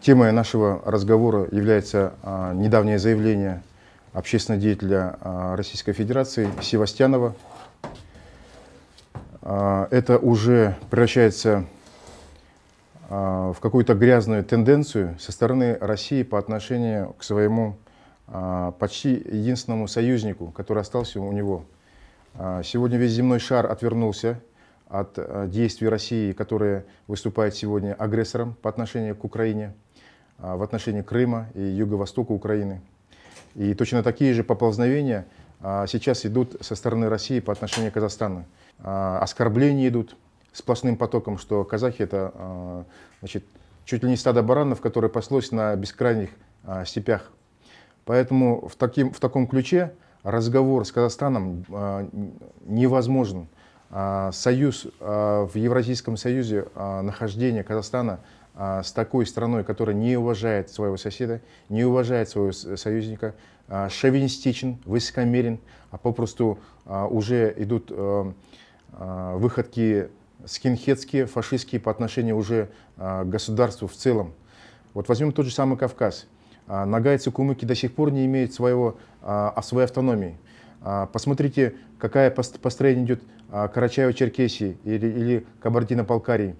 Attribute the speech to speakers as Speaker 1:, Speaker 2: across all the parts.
Speaker 1: Темой нашего разговора является а, недавнее заявление общественного деятеля а, Российской Федерации Севастьянова. А, это уже превращается а, в какую-то грязную тенденцию со стороны России по отношению к своему а, почти единственному союзнику, который остался у него – а, сегодня весь земной шар отвернулся от э, действий России, которая выступает сегодня агрессором по отношению к Украине, а, в отношении Крыма и юго-востока Украины. И точно такие же поползновения а, сейчас идут со стороны России по отношению к Казахстану. Оскорбления идут сплошным потоком, что казахи это значит, чуть ли не стадо баранов, которое паслось на бескрайних степях. Поэтому в, таким, в таком ключе разговор с Казахстаном а, невозможен. А, союз а, в Евразийском союзе, нахождение Казахстана с такой страной, которая не уважает своего соседа, не уважает своего союзника, шовинистичен, высокомерен, а попросту уже идут выходки скинхедские, фашистские по отношению уже к государству в целом. Вот возьмем тот же самый Кавказ. А, нагайцы Кумыки до сих пор не имеют своего, а, своей автономии. А, посмотрите, какая построение идет а, Карачаево-Черкесии или, или Кабардино-Балкарии.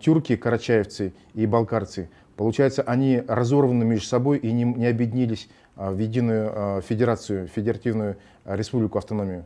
Speaker 1: тюрки, карачаевцы и балкарцы, получается, они разорваны между собой и не, не объединились в единую федерацию, федеративную республику, автономию.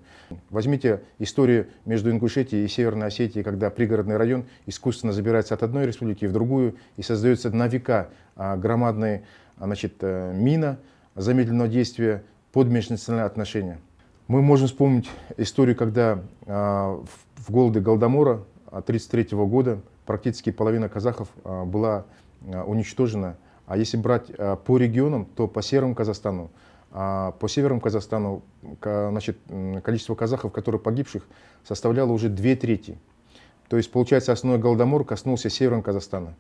Speaker 1: Возьмите историю между Ингушетией и Северной Осетией, когда пригородный район искусственно забирается от одной республики в другую и создается на века громадные а, значит, э, мина замедленного действия под межнациональные отношения. Мы можем вспомнить историю, когда а, в голоде Голдомора 1933 а, года практически половина казахов была уничтожена. А если брать по регионам, то по северному Казахстану, по Северному Казахстану значит, количество казахов, которые погибших, составляло уже две трети. То есть, получается, основной Голодомор коснулся Северного Казахстана.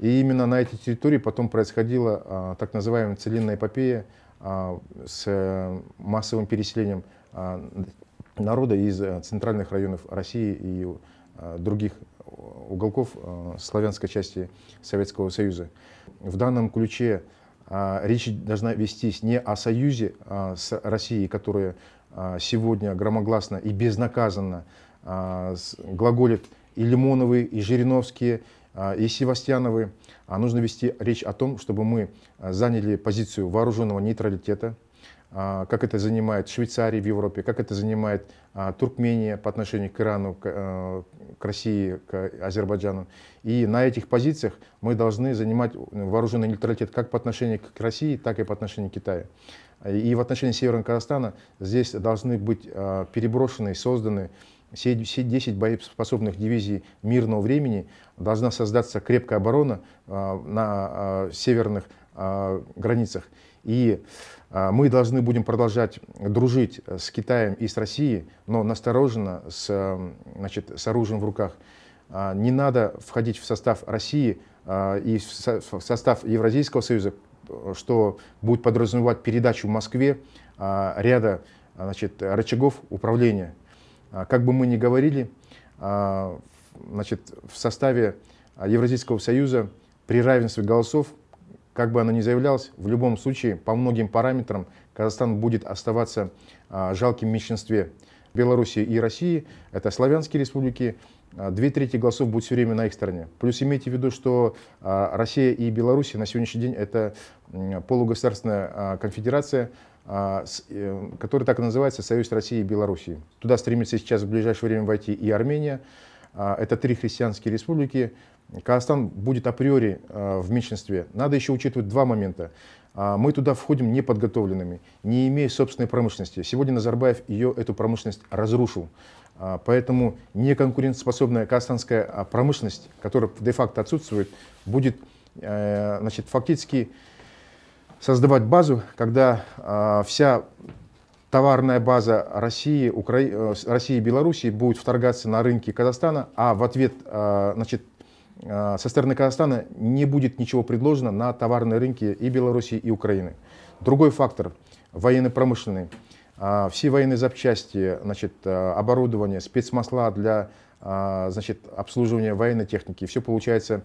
Speaker 1: И именно на этой территории потом происходила а, так называемая целинная эпопея а, с э, массовым переселением а, народа из э, центральных районов России и э, других уголков славянской части Советского Союза. В данном ключе а, речь должна вестись не о союзе а, с Россией, которая а, сегодня громогласно и безнаказанно глаголит и Лимоновы, и Жириновские, а, и Севастьяновы, а, нужно вести речь о том, чтобы мы а, заняли позицию вооруженного нейтралитета, как это занимает Швейцария в Европе, как это занимает Туркмения по отношению к Ирану, э, к России, к Азербайджану. И на этих позициях мы должны занимать э, вооруженный нейтралитет как по отношению к России, так и по отношению к Китаю. И в отношении Северного Казахстана здесь должны быть переброшены, созданы все 10 боеспособных дивизий мирного времени должна создаться крепкая оборона а, на а, северных а, границах. И мы должны будем продолжать дружить с Китаем и с Россией, но настороженно, с, значит, с оружием в руках. Не надо входить в состав России и в состав Евразийского союза, что будет подразумевать передачу Москве ряда значит, рычагов управления а, как бы мы ни говорили, а, значит, в составе а, Евразийского союза при равенстве голосов, как бы оно ни заявлялось, в любом случае по многим параметрам Казахстан будет оставаться жалким меньшинстве. Белоруссии и России, это славянские республики, две трети голосов будет все время на их стороне. Плюс имейте в виду, что Россия и Беларусь на сегодняшний день это полугосударственная конфедерация, а, э, который так и называется «Союз России и Белоруссии». Туда стремится сейчас в ближайшее время войти и Армения. А, это три христианские республики. Казахстан будет априори а, в меньшинстве. Надо еще учитывать два момента. Мы туда входим неподготовленными, не имея собственной промышленности. Сегодня Назарбаев ее, эту промышленность разрушил. Поэтому неконкурентоспособная казахстанская промышленность, которая де-факто отсутствует, будет э, значит, фактически создавать базу, когда э, вся товарная база России, Укра... Э, России и Белоруссии будет вторгаться на рынки Казахстана, а в ответ э, значит, э, со стороны Казахстана не будет ничего предложено на товарные рынки и Белоруссии, и Украины. Другой фактор – военно-промышленный. Э, все военные запчасти, значит, э, оборудование, спецмасла для э, значит, обслуживания военной техники, все получается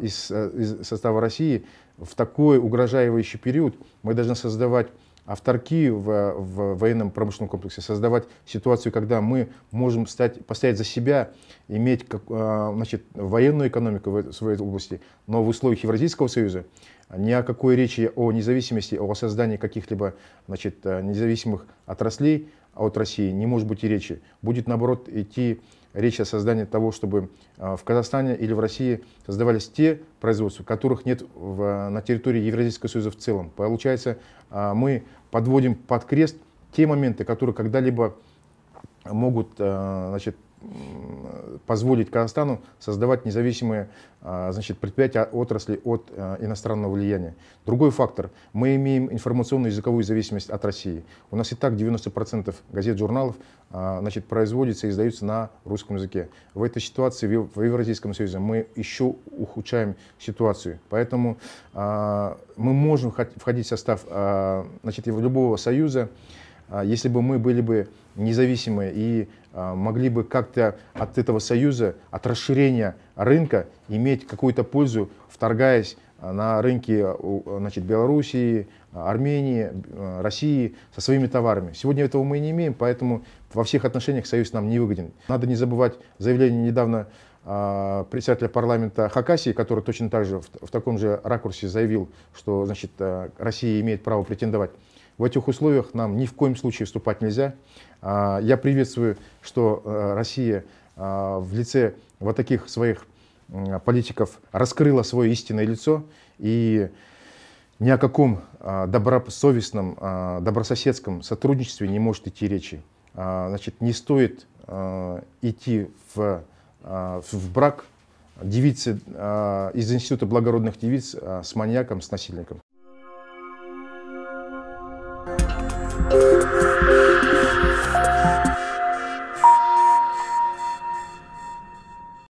Speaker 1: из, э, из состава России – в такой угрожающий период мы должны создавать авторкию в, в военном промышленном комплексе, создавать ситуацию, когда мы можем стать, постоять за себя, иметь как, а, значит, военную экономику в своей области, но в условиях Евразийского союза а ни о какой речи о независимости, о создании каких-либо значит, а, независимых отраслей а от России не может быть и речи. Будет, наоборот, идти речь о создании того, чтобы а, в Казахстане или в России создавались те производства, которых нет в, на территории Евразийского союза в целом. Получается, а, мы подводим под крест те моменты, которые когда-либо могут значит, позволить Казахстану создавать независимые а, значит, предприятия отрасли от а, иностранного влияния. Другой фактор. Мы имеем информационную языковую зависимость от России. У нас и так 90% газет, журналов а, значит, производится и издаются на русском языке. В этой ситуации в Евразийском Союзе мы еще ухудшаем ситуацию. Поэтому мы можем входить в состав значит, любого союза, а, если бы мы были бы независимы и а, могли бы как-то от этого союза, от расширения рынка иметь какую-то пользу, вторгаясь а, на рынки значит, Белоруссии, Армении, России со своими товарами. Сегодня этого мы не имеем, поэтому во всех отношениях союз нам не выгоден. Надо не забывать заявление недавно председателя парламента Хакасии, который точно так же в, в таком же ракурсе заявил, что значит, Россия имеет право претендовать в этих условиях нам ни в коем случае вступать нельзя. А, я приветствую, что э, Россия а, в лице вот таких своих политиков раскрыла свое истинное лицо и ни о каком а, добросовестном, добрососедском сотрудничестве не может идти речи. Значит, не стоит идти в, в брак девицы из Института благородных девиц с маньяком, с насильником.